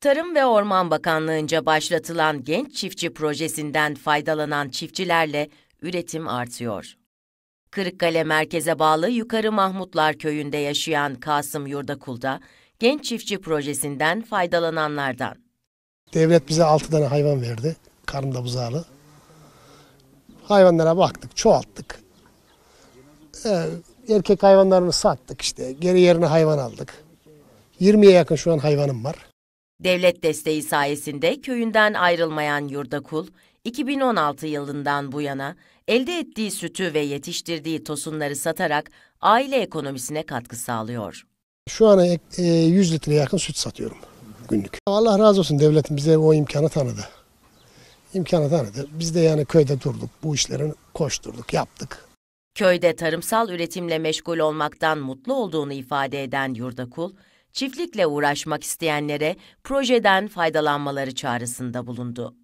Tarım ve Orman Bakanlığı'nca başlatılan Genç Çiftçi projesinden faydalanan çiftçilerle üretim artıyor. Kırıkkale merkeze bağlı Yukarı Mahmutlar köyünde yaşayan Kasım Yurdakul'da Genç Çiftçi projesinden faydalananlardan. Devlet bize 6 tane hayvan verdi, karnında buzağlı. Hayvanlara baktık, çoğalttık. Ee, erkek hayvanlarını sattık işte, geri yerine hayvan aldık. 20'ye yakın şu an hayvanım var. Devlet desteği sayesinde köyünden ayrılmayan Yurdakul, 2016 yılından bu yana elde ettiği sütü ve yetiştirdiği tosunları satarak aile ekonomisine katkı sağlıyor. Şu ana 100 e, litre yakın süt satıyorum günlük. Allah razı olsun devletin bize o imkanı tanıdı. İmkanı tanıdı. Biz de yani köyde durduk, bu işlerin koşturduk, yaptık. Köyde tarımsal üretimle meşgul olmaktan mutlu olduğunu ifade eden Yurdakul, çiftlikle uğraşmak isteyenlere projeden faydalanmaları çağrısında bulundu.